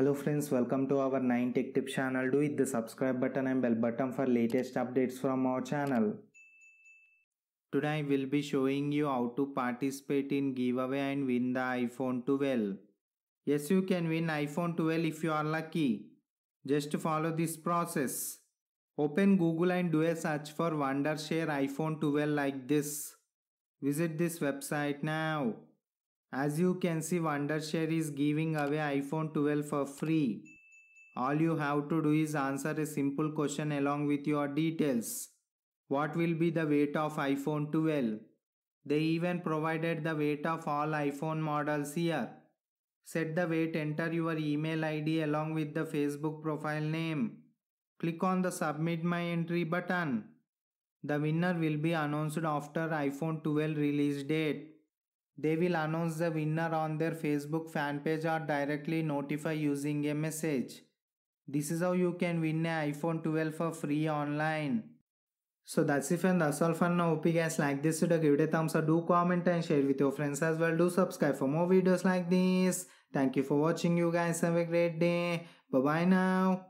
hello friends welcome to our 9 tech tip channel do hit the subscribe button and bell button for latest updates from our channel today i will be showing you how to participate in giveaway and win the iphone 12 yes you can win iphone 12 if you are lucky just follow this process open google and do a search for wondershare iphone 12 like this visit this website now as you can see Wondershare is giving away iPhone 12 for free. All you have to do is answer a simple question along with your details. What will be the weight of iPhone 12? They even provided the weight of all iPhone models here. Set the weight, enter your email ID along with the Facebook profile name. Click on the submit my entry button. The winner will be announced after iPhone 12 release date. They will announce the winner on their Facebook fan page or directly notify using a message. This is how you can win an iPhone 12 for free online. So that's it and that's all for now. Hope you guys like this video. Give it a thumbs up, do comment and share with your friends as well. Do subscribe for more videos like this. Thank you for watching you guys. Have a great day. Bye bye now.